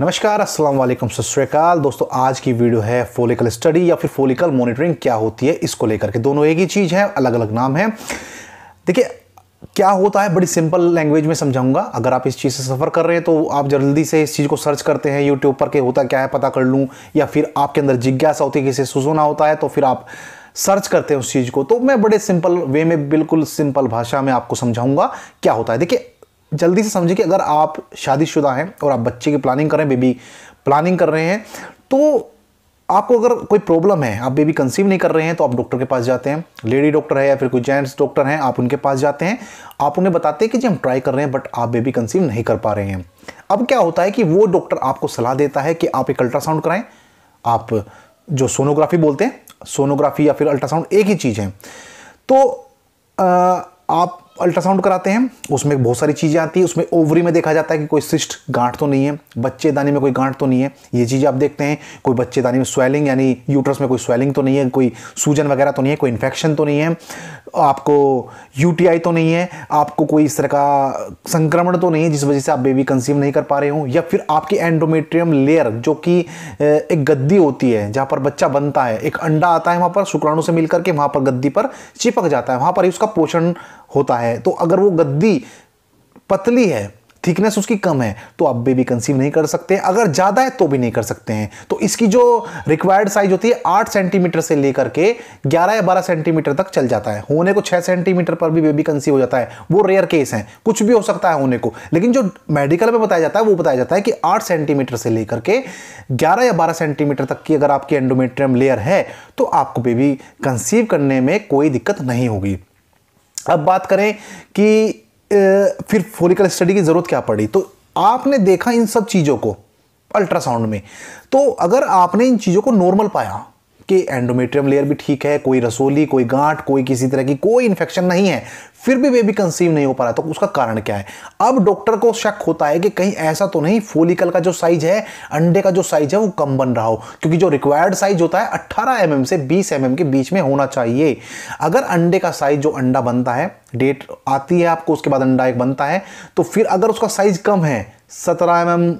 नमस्कार अस्सलाम वालेकुम सत दोस्तों आज की वीडियो है फोलिकल स्टडी या फिर फोलिकल मॉनिटरिंग क्या होती है इसको लेकर के दोनों एक ही चीज़ है अलग अलग नाम है देखिए क्या होता है बड़ी सिंपल लैंग्वेज में समझाऊंगा अगर आप इस चीज़ से सफ़र कर रहे हैं तो आप जल्दी से इस चीज़ को सर्च करते हैं यूट्यूब पर कि होता क्या है पता कर लूँ या फिर आपके अंदर जिज्ञासा होती है किसी सुजोना होता है तो फिर आप सर्च करते हैं उस चीज़ को तो मैं बड़े सिंपल वे में बिल्कुल सिंपल भाषा में आपको समझाऊंगा क्या होता है देखिए जल्दी से समझे कि अगर आप शादीशुदा हैं और आप बच्चे की प्लानिंग कर रहे हैं बेबी प्लानिंग कर रहे हैं तो आपको अगर कोई प्रॉब्लम है आप बेबी कंसीव नहीं कर रहे हैं तो आप डॉक्टर के पास जाते हैं लेडी डॉक्टर है या फिर कोई जेंट्स डॉक्टर हैं आप उनके पास जाते हैं आप उन्हें बताते हैं कि जी हम ट्राई कर रहे हैं बट आप बेबी कंसीव नहीं कर पा रहे हैं अब क्या होता है कि वो डॉक्टर आपको सलाह देता है कि आप एक अल्ट्रासाउंड कराएं आप जो सोनोग्राफी बोलते हैं सोनोग्राफी या फिर अल्ट्रासाउंड एक ही चीज़ है तो आ, आप अल्ट्रासाउंड कराते हैं उसमें बहुत सारी चीज़ें आती हैं उसमें ओवरी में देखा जाता है कि कोई सिस्ट गांठ तो नहीं है बच्चे दाने में कोई गांठ तो नहीं है ये चीज़ आप देखते हैं कोई बच्चे दाने में स्वेलिंग यानी यूट्रस में कोई स्वेलिंग तो नहीं है कोई सूजन वगैरह तो नहीं है कोई इन्फेक्शन तो नहीं है आपको यूटीआई तो नहीं है आपको कोई इस तरह का संक्रमण तो नहीं है जिस वजह से आप बेबी कंसीव नहीं कर पा रहे हो या फिर आपकी एंडोमेट्रियम लेयर जो कि एक गद्दी होती है जहाँ पर बच्चा बनता है एक अंडा आता है वहाँ पर शुक्राणु से मिलकर के वहाँ पर गद्दी पर चिपक जाता है वहाँ पर ही उसका पोषण होता है तो अगर वो गद्दी पतली है थिकनेस उसकी कम है तो आप बेबी कंसीव नहीं कर सकते अगर ज़्यादा है तो भी नहीं कर सकते हैं तो इसकी जो रिक्वायर्ड साइज होती है आठ सेंटीमीटर से लेकर के ग्यारह या बारह सेंटीमीटर तक चल जाता है होने को छः सेंटीमीटर पर भी बेबी कंसीव हो जाता है वो रेयर केस है कुछ भी हो सकता है होने को लेकिन जो मेडिकल में बताया जाता है वो बताया जाता है कि आठ सेंटीमीटर से लेकर के ग्यारह या बारह सेंटीमीटर तक की अगर आपकी एंडोमेट्रियम लेयर है तो आपको बेबी कंसीव करने में कोई दिक्कत नहीं होगी अब बात करें कि फिर फोलिकल स्टडी की ज़रूरत क्या पड़ी तो आपने देखा इन सब चीज़ों को अल्ट्रासाउंड में तो अगर आपने इन चीज़ों को नॉर्मल पाया कि एंडोमेट्रियम लेयर भी ठीक है कोई रसोली कोई गांठ कोई किसी तरह की कोई इन्फेक्शन नहीं है फिर भी बेबी कंसीव नहीं हो पा रहा तो उसका कारण क्या है अब डॉक्टर को शक होता है कि कहीं ऐसा तो नहीं फोलिकल का जो साइज है अंडे का जो साइज है वो कम बन रहा हो क्योंकि जो रिक्वायर्ड साइज होता है 18 एम mm से 20 एम mm के बीच में होना चाहिए अगर अंडे का साइज जो अंडा बनता है डेट आती है आपको उसके बाद अंडा एक बनता है तो फिर अगर उसका साइज कम है सत्रह एम mm,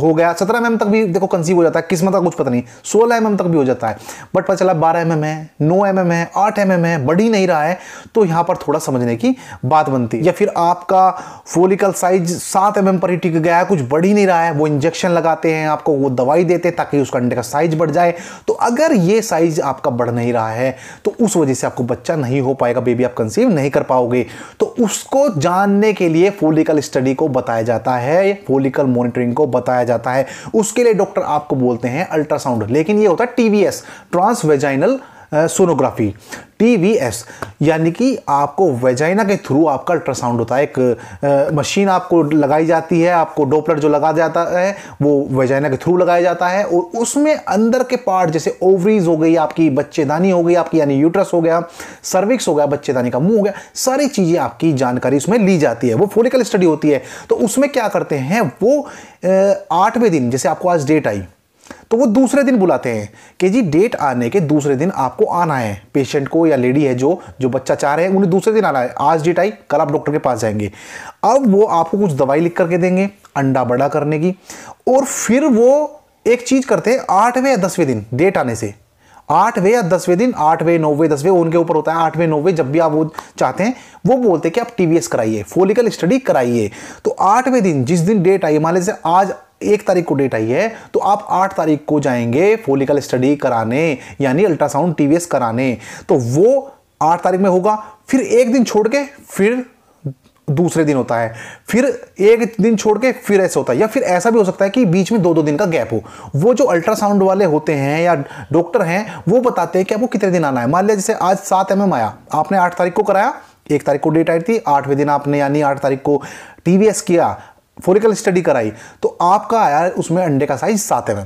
हो गया सत्रह एम तक भी देखो कंसीव हो जाता है किस्मत का कुछ पता नहीं सोलह एम तक भी हो जाता है बट पता चला बारह एम है नौ एम है आठ एम है बढ़ी नहीं रहा है तो यहां पर थोड़ा समझने की बात बनती है या फिर आपका फोलिकल साइज सात एम पर ही टिक गया है कुछ बढ़ ही नहीं रहा है वो इंजेक्शन लगाते हैं आपको वो दवाई देते हैं ताकि उसका अंडे का साइज बढ़ जाए तो अगर ये साइज आपका बढ़ नहीं रहा है तो उस वजह से आपको बच्चा नहीं हो पाएगा बेबी आप कंसीव नहीं कर पाओगे तो उसको जानने के लिए फोलिकल स्टडी को बताया जाता है फोलिकल मॉनिटरिंग को बताया जाता है उसके लिए डॉक्टर आपको बोलते हैं अल्ट्रासाउंड लेकिन ये होता है टीवीएस ट्रांसवेजाइनल सोनोग्राफी टीवीएस यानी कि आपको वेजाइना के थ्रू आपका अल्ट्रासाउंड होता है एक मशीन आपको लगाई जाती है आपको डोपलर जो लगा जाता है वो वेजाइना के थ्रू लगाया जाता है और उसमें अंदर के पार्ट जैसे ओवरीज हो गई आपकी बच्चेदानी हो गई आपकी यानी यूट्रस हो गया सर्विक्स हो गया बच्चेदानी का मुंह हो गया सारी चीज़ें आपकी जानकारी उसमें ली जाती है वो फोलिकल स्टडी होती है तो उसमें क्या करते हैं वो आठवें दिन जैसे आपको आज डेट आई तो वो दूसरे दिन बुलाते हैं कि जी डेट आने के दूसरे दिन आपको आना है पेशेंट को या लेडी है जो जो बच्चा चाह रहे हैं उन्हें दूसरे दिन आना है आज डेट आई कल आप डॉक्टर के पास जाएंगे अब वो आपको कुछ दवाई लिख करके देंगे अंडा बड़ा करने की और फिर वो एक चीज़ करते हैं आठवें या दसवें दिन डेट आने से आठवें या दसवें दिन आठवें नौवें दसवें उनके ऊपर होता है आठवें नौवें जब भी आप वो चाहते हैं वो बोलते हैं कि आप टीवीएस कराइए फोलिकल स्टडी कराइए तो आठवें दिन जिस दिन डेट आई मान लीजिए आज एक तारीख को डेट आई है तो आप आठ तारीख को जाएंगे फोलिकल स्टडी कराने यानी अल्ट्रासाउंड टीवीएस कराने तो वो आठ तारीख में होगा फिर एक दिन छोड़ के फिर दूसरे दिन होता है फिर एक दिन छोड़ के फिर ऐसे होता है या फिर ऐसा भी हो सकता है कि बीच में दो दो दिन का गैप हो वो जो अल्ट्रासाउंड वाले होते हैं या डॉक्टर हैं वो बताते हैं कि आपको कितने दिन आना है मान लिया जैसे आज सात एम आया आपने आठ तारीख को कराया एक तारीख को डेट आई थी आठवें दिन आपने यानी आठ तारीख को टी किया फोरिकल स्टडी कराई तो आपका आया उसमें अंडे का साइज सात एम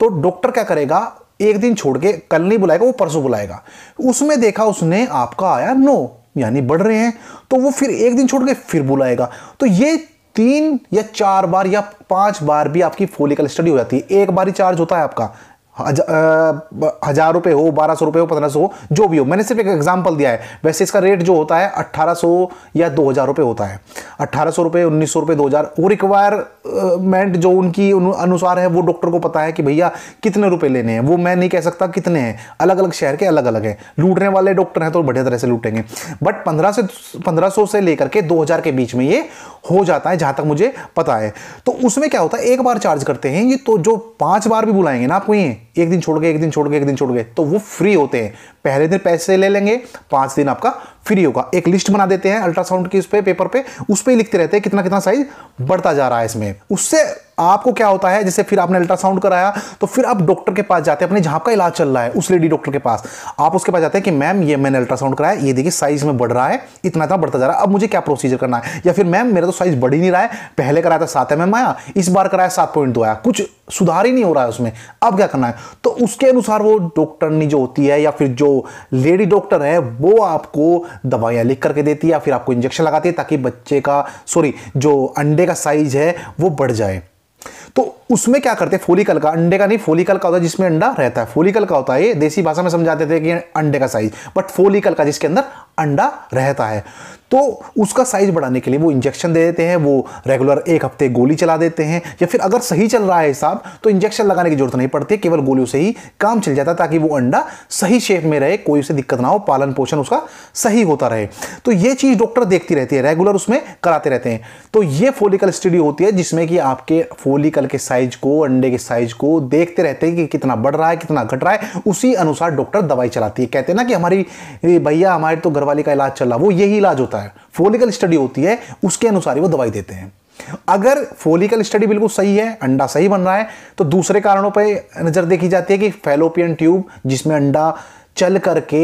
तो डॉक्टर क्या करेगा एक दिन छोड़ के कल नहीं बुलाएगा वो परसों बुलाएगा उसमें देखा उसने आपका आया नो यानी बढ़ रहे हैं तो वो फिर एक दिन छोड़ के फिर बुलाएगा तो ये तीन या चार बार या पांच बार भी आपकी फोलिकल स्टडी हो जाती है एक बार ही चार्ज होता है आपका हज़ार रुपये हो बारह सौ रुपए हो पंद्रह सौ हो जो भी हो मैंने सिर्फ एक एग्जाम्पल दिया है वैसे इसका रेट जो होता है अट्ठारह सौ या दो हज़ार रुपये होता है अट्ठारह सौ रुपये उन्नीस सौ रुपये दो हज़ार वो रिक्वायरमेंट जो उनकी अनुसार है वो डॉक्टर को पता है कि भैया कितने रुपये लेने हैं वो मैं नहीं कह सकता कितने हैं अलग अलग शहर के अलग अलग हैं लूटने वाले डॉक्टर हैं तो बढ़िया तरह से लूटेंगे बट पंद्रह से पंद्रह सौ से लेकर के दो हज़ार के बीच में ये हो जाता है जहाँ तक मुझे पता है तो उसमें क्या होता है एक बार चार्ज करते हैं ये तो जो पाँच बार भी बुलाएंगे ना आपको ये एक दिन छोड़ गए एक दिन छोड़ गए एक दिन छोड़ गए तो वो फ्री होते हैं पहले दिन पैसे ले लेंगे पांच दिन आपका फ्री होगा एक लिस्ट बना देते हैं अल्ट्रासाउंड की उस पर पे, पेपर पे उस पर लिखते रहते हैं कितना कितना साइज बढ़ता जा रहा है इसमें उससे आपको क्या होता है जैसे फिर आपने अल्ट्रासाउंड कराया तो फिर आप डॉक्टर के पास जाते हैं अपने जहां का इलाज चल रहा है उस लेडी डॉक्टर के पास आप उसके पास जाते हैं कि मैम ये मैंने अल्ट्रासाउंड कराया ये देखिए साइज में बढ़ रहा है इतना इतना बढ़ता जा रहा है अब मुझे क्या प्रोसीजर करना है या फिर मैम मेरा तो साइज बढ़ ही नहीं रहा है पहले कराया था सात एम आया इस बार कराया सात पॉइंट दो आया कुछ सुधार ही नहीं हो रहा है उसमें अब क्या करना है तो उसके अनुसार वो डॉक्टरनी जो होती है या फिर जो लेडी डॉक्टर है वो आपको दवाइयाँ लिख करके देती है या फिर आपको इंजेक्शन लगाती है ताकि बच्चे का सॉरी जो अंडे का साइज है वो बढ़ जाए तो उसमें क्या करते हैं फोलिकल का अंडे का नहीं फोलिकल का होता है जिसमें अंडा रहता है फोलिकल का होता है ये देसी भाषा में समझाते थे कि अंडे का साइज बट फोलिकल का जिसके अंदर अंडा रहता है तो उसका साइज़ बढ़ाने के लिए वो इंजेक्शन दे देते हैं वो रेगुलर एक हफ्ते गोली चला देते हैं या फिर अगर सही चल रहा है हिसाब तो इंजेक्शन लगाने की जरूरत नहीं पड़ती केवल गोलियों से ही काम चल जाता ताकि वो अंडा सही शेप में रहे कोई उसे दिक्कत ना हो पालन पोषण उसका सही होता रहे तो ये चीज़ डॉक्टर देखती रहती है रेगुलर उसमें कराते रहते हैं तो ये फोलिकल स्टडी होती है जिसमें कि आपके फोलिकल के साइज को अंडे के साइज को देखते रहते हैं कि कितना बढ़ रहा है कितना घट रहा है उसी अनुसार डॉक्टर दवाई चलाती है कहते हैं ना कि हमारी भैया हमारे तो घरवाली का इलाज चल रहा वो यही इलाज होता है होता है फोलिकल स्टडी होती है उसके अनुसार ही वो दवाई देते हैं अगर फोलिकल स्टडी बिल्कुल सही है अंडा सही बन रहा है तो दूसरे कारणों पर नज़र देखी जाती है कि फेलोपियन ट्यूब जिसमें अंडा चल करके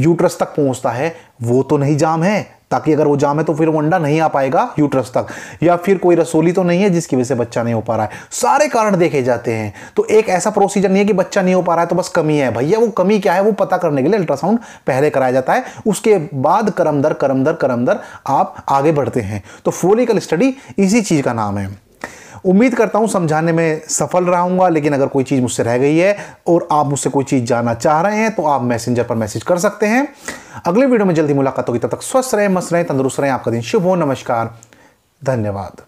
यूट्रस तक पहुंचता है वो तो नहीं जाम है ताकि अगर वो जाम है तो फिर वो अंडा नहीं आ पाएगा यूट्रस तक या फिर कोई रसोली तो नहीं है जिसकी वजह से बच्चा नहीं हो पा रहा है सारे कारण देखे जाते हैं तो एक ऐसा प्रोसीजर नहीं है कि बच्चा नहीं हो पा रहा है तो बस कमी है भैया वो कमी क्या है वो पता करने के लिए अल्ट्रासाउंड पहले कराया जाता है उसके बाद करम दर करम दर करम दर आप आगे बढ़ते हैं तो फोलिकल स्टडी इसी चीज़ का नाम है उम्मीद करता हूँ समझाने में सफल रहूंगा लेकिन अगर कोई चीज़ मुझसे रह गई है और आप मुझसे कोई चीज़ जानना चाह रहे हैं तो आप मैसेंजर पर मैसेज कर सकते हैं अगले वीडियो में जल्दी मुलाकात होगी तब तक स्वस्थ रहें मस्त रहें तंदुरुस्त रहें आपका दिन शुभ हो नमस्कार धन्यवाद